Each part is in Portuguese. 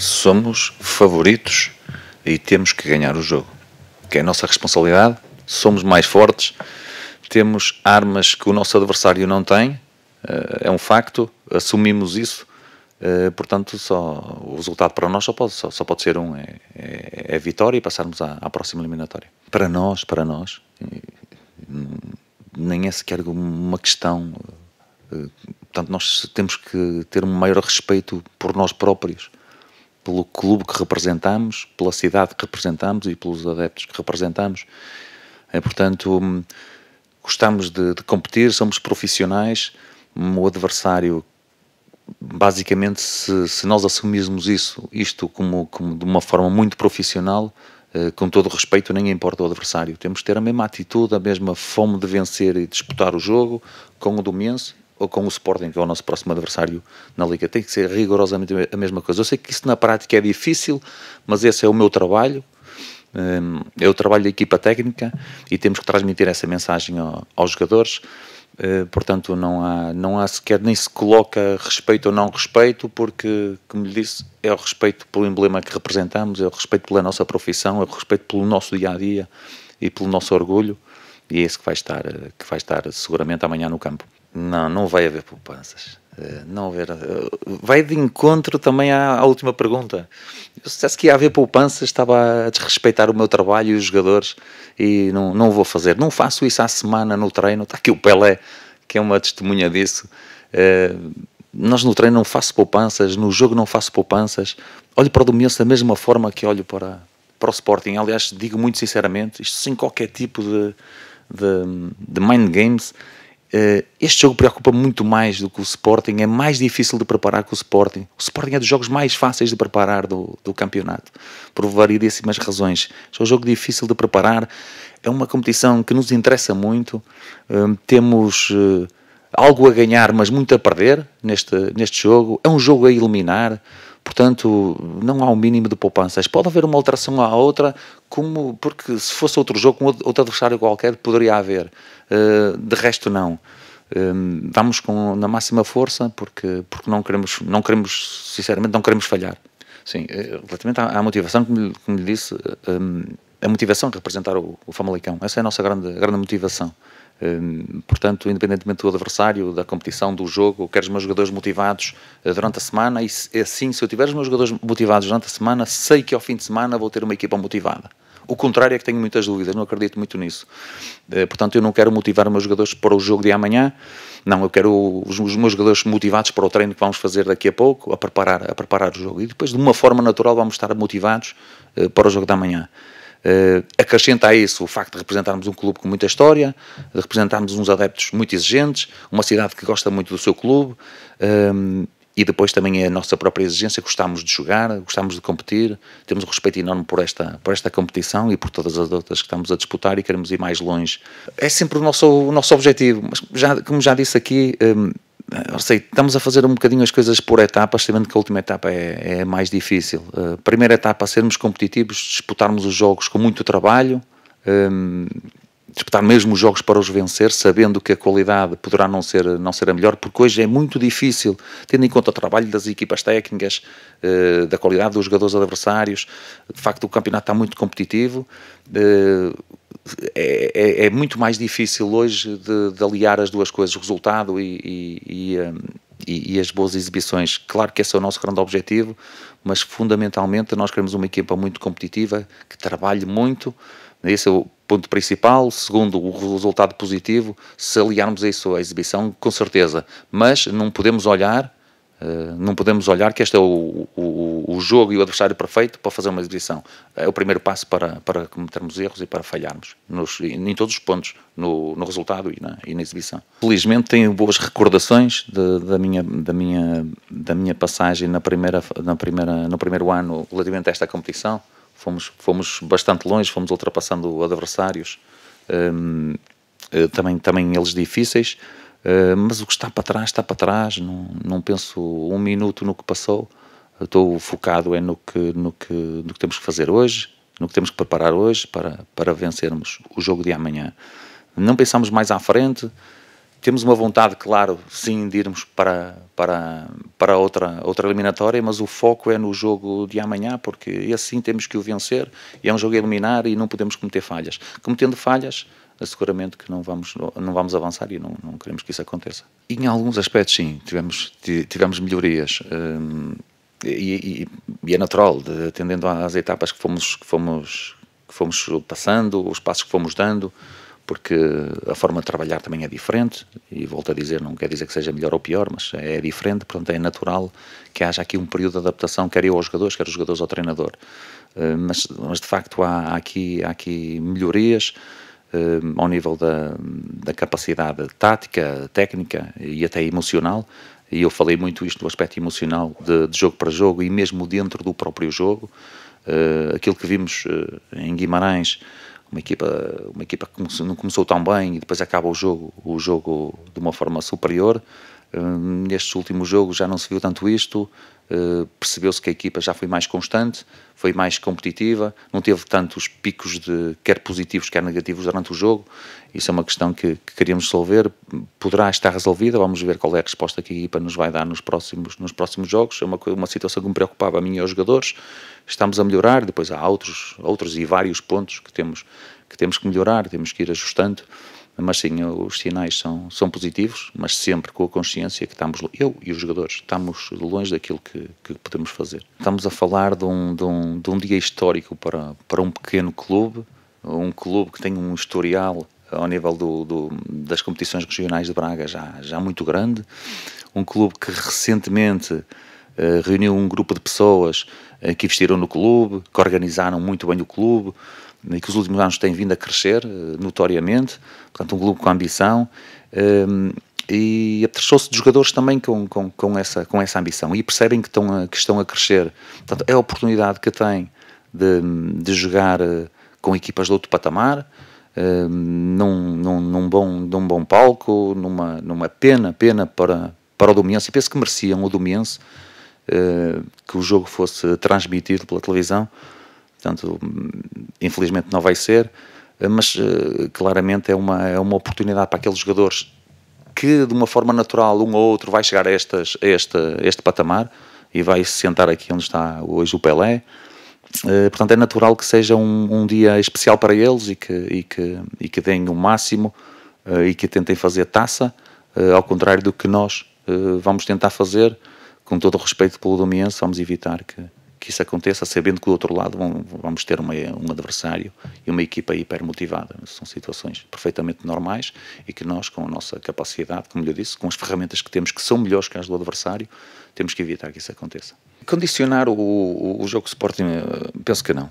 somos favoritos e temos que ganhar o jogo. Que é a nossa responsabilidade, somos mais fortes, temos armas que o nosso adversário não tem, eh, é um facto, assumimos isso, eh, portanto, só, o resultado para nós só pode, só, só pode ser um: é, é, é vitória e passarmos à, à, próxima eliminatória. Para nós, para nós, eh, nem é sequer uma questão. Portanto, nós temos que ter um maior respeito por nós próprios pelo clube que representamos, pela cidade que representamos e pelos adeptos que representamos. É, portanto, hum, gostamos de, de competir, somos profissionais. O adversário basicamente, se, se, nós assumirmos isso, isto como, como de uma forma muito profissional, eh, com todo o respeito, nem importa o adversário. Temos que ter a mesma atitude, a mesma fome de vencer e disputar o jogo com o Domenso ou com o Sporting, que é o nosso próximo adversário na Liga. Tem que ser rigorosamente a mesma coisa. Eu sei que isso na prática é difícil, mas esse é o meu trabalho, hum, é o trabalho da equipa técnica e temos que transmitir essa mensagem aos jogadores. Eh, portanto, não há, não há sequer nem se coloca respeito ou não respeito, porque, como lhe disse, é o respeito pelo emblema que representamos, é o respeito pela nossa profissão, é o respeito pelo nosso dia a dia e pelo nosso orgulho. E é esse que vai estar, eh, que vai estar seguramente amanhã no campo. Não, não vai haver poupanças. Eh, não haver, eh, vai de encontro também à, à última pergunta. Eu, sucesso dissesse que ia haver poupanças, estava a desrespeitar o meu trabalho e os jogadores e não, não vou fazer. Não faço isso à semana no treino. Está aqui o Pelé, que é uma testemunha disso. Eh, nós no treino não faço poupanças, no jogo não faço poupanças. Olho para o Domingos da mesma forma que olho para, para o Sporting. Aliás, digo muito sinceramente, isto sem qualquer tipo de, de, de mind games eh, este jogo preocupa muito mais do que o Sporting, é mais difícil de preparar que o Sporting. O Sporting é dos jogos mais fáceis de preparar do, do campeonato, por variedíssimas razões. Este é um jogo difícil de preparar, é uma competição que nos interessa muito, hum, temos eh, algo a ganhar, mas muito a perder neste, neste jogo, é um jogo a eliminar. Portanto, não há um mínimo de poupanças. Pode haver uma alteração à outra, como porque se fosse outro jogo com outro adversário qualquer, poderia haver. Eh, de resto não. Ehm, vamos com, na máxima força porque, porque não, queremos, não queremos, sinceramente, não queremos falhar. Sim, eh, relativamente à, à motivação, como, como lhe disse, ehm, a motivação de representar o, o Famalicão, essa é a nossa grande, grande motivação. Ehm, portanto, independentemente do adversário, da competição, do jogo, quero os meus jogadores motivados eh, durante a semana e assim, se eu tiver os meus jogadores motivados durante a semana, sei que ao fim de semana vou ter uma equipa motivada. O contrário é que tenho muitas dúvidas, não acredito muito nisso. Eh, portanto, eu não quero motivar meus jogadores para o jogo de amanhã, não, eu quero os, meus jogadores motivados para o treino que vamos fazer daqui a pouco, a preparar, a preparar o jogo. E depois, de uma forma natural, vamos estar motivados eh, para o jogo de amanhã. Uh, acrescenta a isso o facto de representarmos um clube com muita história, de representarmos uns adeptos muito exigentes, uma cidade que gosta muito do seu clube, ehm, e depois também é a nossa própria exigência, gostamos de jogar, gostamos de competir, temos um respeito enorme por esta, por esta competição e por todas as outras que estamos a disputar e queremos ir mais longe. É sempre o nosso, o nosso objetivo, mas já, como já disse aqui, hum, sei, estamos a fazer um bocadinho as coisas por etapas, sabendo que a última etapa é, é mais difícil. Uh, primeira etapa, sermos competitivos, disputarmos os jogos com muito trabalho, hum, disputar mesmo os jogos para os vencer, sabendo que a qualidade poderá não ser, não ser a melhor, porque hoje é muito difícil, tendo em conta o trabalho das equipas técnicas, eh, da qualidade dos jogadores adversários, de facto o campeonato está muito competitivo, eh, é, é, é muito mais difícil hoje de, de, aliar as duas coisas, o resultado e, e, e eh, e, e, as boas exibições. Claro que esse é o nosso grande objetivo, mas fundamentalmente nós queremos uma equipa muito competitiva, que trabalhe muito. Esse é o ponto principal, segundo o resultado positivo, se aliarmos a isso à exibição, com certeza. Mas não podemos olhar, eh, não podemos olhar que este é o, o, o jogo e o adversário perfeito para fazer uma exibição. É o primeiro passo para, para cometermos erros e para falharmos nos, em todos os pontos, no, no resultado e na, e na, exibição. Felizmente tenho boas recordações de, da, minha, da, minha, da minha passagem na primeira, na primeira, no primeiro ano relativamente a esta competição fomos, fomos bastante longe, fomos ultrapassando adversários, um, eh, também, também eles difíceis, uh, mas o que está para trás, está para trás, não, não penso um minuto no que passou, estou focado é no que, no, que, no que temos que fazer hoje, no que temos que preparar hoje para, para vencermos o jogo de amanhã. Não pensamos mais à frente, temos uma vontade, claro, sim, de irmos para, para, para outra, outra eliminatória, mas o foco é no jogo de amanhã, porque esse sim temos que o vencer, e é um jogo a eliminar e não podemos cometer falhas. Cometendo falhas, seguramente que não vamos, não vamos avançar e não, não queremos que isso aconteça. E em alguns aspectos, sim, tivemos, tivemos melhorias. Hum, e, e, e, é natural, de, atendendo às etapas que fomos, que fomos, que fomos passando, os passos que fomos dando, porque a forma de trabalhar também é diferente, e volto a dizer, não quer dizer que seja melhor ou pior, mas é, é diferente, portanto é natural que haja aqui um período de adaptação, quer eu aos jogadores, quer os jogadores ao treinador. Eh, mas, mas de facto há, aqui, há aqui melhorias eh, ao nível da, da capacidade tática, técnica e até emocional, e eu falei muito isto do aspecto emocional de, de jogo para jogo e mesmo dentro do próprio jogo, Uh, aquilo que vimos uh, em Guimarães, uma equipa, uma equipa que não começou tão bem e depois acaba o jogo, o jogo de uma forma superior. Nestes hum, últimos jogos já não se viu tanto isto, eh, percebeu-se que a equipa já foi mais constante, foi mais competitiva, não teve tantos picos de quer positivos quer negativos durante o jogo. Isso é uma questão que, que queríamos resolver, poderá estar resolvida. Vamos ver qual é a resposta que a equipa nos vai dar nos próximos, nos próximos jogos. É uma, uma situação que me preocupava a mim e aos jogadores. Estamos a melhorar, depois há outros, outros e vários pontos que temos, que temos que melhorar, temos que ir ajustando. Mas sim, eh, os sinais são, são positivos, mas sempre com a consciência que estamos, eu e os jogadores, estamos longe daquilo que, que podemos fazer. Estamos a falar de um, de um, de um dia histórico para, para um pequeno clube, um clube que tem um historial ao nível do, do, das competições regionais de Braga já, já muito grande, um clube que recentemente Uh, reuniu um grupo de pessoas uh, que investiram no clube, que organizaram muito bem o clube, e que os últimos anos tem vindo a crescer eh, notoriamente, portanto um clube com ambição ehm, e atrechou-se de jogadores também com, com, com, essa, com essa ambição e percebem que estão a, que estão a crescer. Portanto, é a oportunidade que têm de, de jogar eh, com equipas de outro patamar, ehm, num, num, num, bom, num bom palco, numa, numa pena, pena para, para o Domiense. E penso que mereciam o Domiense eh, que o jogo fosse transmitido pela televisão portanto, infelizmente não vai ser, eh, mas eh, claramente é uma, é uma oportunidade para aqueles jogadores que, de uma forma natural, um ou outro vai chegar a, estas, a este, a este patamar e vai se sentar aqui onde está hoje o Pelé. Eh, portanto, é natural que seja um, um dia especial para eles e que, e que, e que deem o máximo e que tentem fazer taça, ao contrário do que nós vamos tentar fazer, com todo o respeito pelo Domiense, vamos evitar que, que isso aconteça, sabendo que do outro lado vamos ter uma, um adversário e uma equipa hipermotivada. São situações perfeitamente normais e que nós, com a nossa capacidade, como lhe disse, com as ferramentas que temos, que são melhores que as do adversário, temos que evitar que isso aconteça. Condicionar o, o jogo Sporting, eh, penso que eh, não.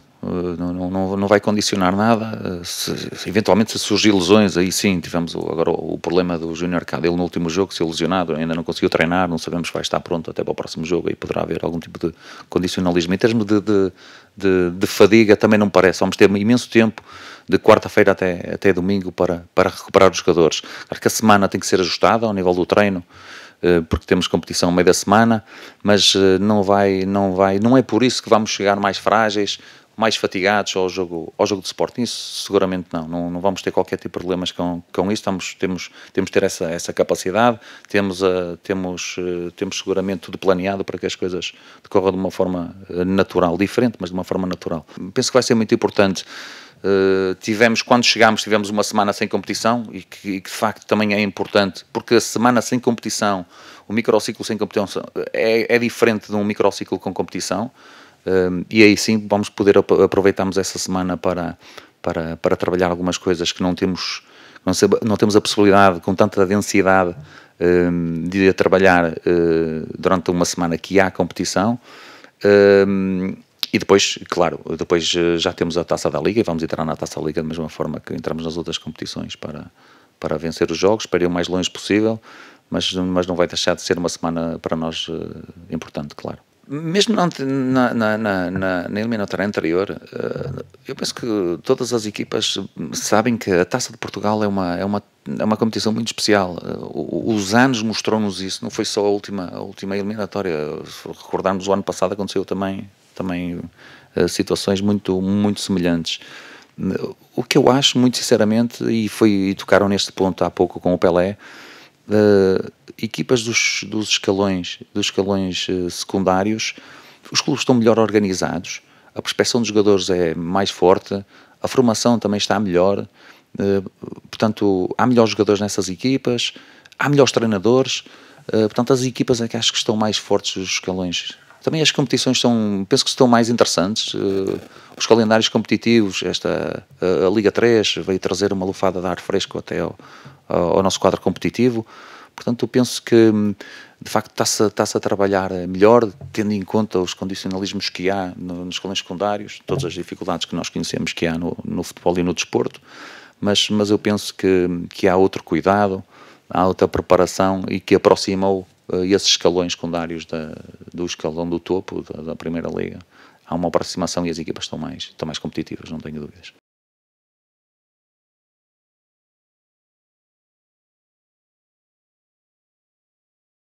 Não, não, não vai condicionar nada. Eh, se, se, eventualmente, se surgir lesões, aí sim, tivemos o, agora o, o problema do Júnior Cade. Ele no último jogo se lesionado, ainda não conseguiu treinar, não sabemos se vai estar pronto até para o próximo jogo. Aí poderá haver algum tipo de condicionalismo. Em termos de, de, de, de fadiga, também não parece. Vamos ter imenso tempo de quarta-feira até, até domingo para, para recuperar os jogadores. Claro que a semana tem que ser ajustada ao nível do treino eh, porque temos competição no meio da semana, mas eh, não vai, não vai, não é por isso que vamos chegar mais frágeis, mais fatigados ao jogo, ao jogo de Sporting, isso seguramente não. não, não, vamos ter qualquer tipo de problemas com, com isso, Estamos, temos, temos ter essa, essa capacidade, temos, a, eh, temos, temos seguramente tudo planeado para que as coisas decorram de uma forma natural, diferente, mas de uma forma natural. Penso que vai ser muito importante eh, tivemos, quando chegámos, tivemos uma semana sem competição e que, e que, de facto também é importante, porque a semana sem competição, o microciclo sem competição é, é diferente de um microciclo com competição uh, e aí sim vamos poder ap aproveitarmos essa semana para, para, para trabalhar algumas coisas que não temos, não, sei, não temos a possibilidade com tanta densidade uh, de trabalhar durante uma semana que há competição. E depois, claro, depois eh, já temos a Taça da Liga e vamos entrar na Taça da Liga da mesma forma que entramos nas outras competições para, para vencer os jogos, para ir o mais longe possível, mas, mas não vai deixar de ser uma semana para nós eh, importante, claro. Mesmo na, na, na, na, na eliminatória anterior, eh, eu penso que todas as equipas sabem que a Taça de Portugal é uma, é uma, é uma competição muito especial. Os anos mostrou-nos isso, não foi só a última, a última eliminatória. Se recordarmos, o ano passado aconteceu também também eh, situações muito, muito semelhantes. O que eu acho, muito sinceramente, e, foi, e tocaram neste ponto há pouco com o Pelé, uh, equipas dos, dos escalões, dos escalões uh, secundários, os clubes estão melhor organizados, a prospecção dos jogadores é mais forte, a formação também está melhor, portanto, há melhores jogadores nessas equipas, há melhores treinadores, portanto, as equipas é que acho que estão mais fortes dos escalões também as competições são, penso que estão mais interessantes. Uh, os calendários competitivos, esta a, eh, a Liga 3 veio trazer uma lufada de ar fresco até ao, ao nosso quadro competitivo. Portanto, eu penso que hum, de facto está-se está a trabalhar melhor, tendo em conta os condicionalismos que há no, nos colégios secundários, todas as dificuldades que nós conhecemos que há no, no futebol e no desporto, mas, mas eu penso que, que há outro cuidado, há outra preparação e que aproxima o, eh, esses escalões secundários da, do escalão do topo da, da Primeira Liga, há uma aproximação e as equipas estão mais, estão mais competitivas, não tenho dúvidas.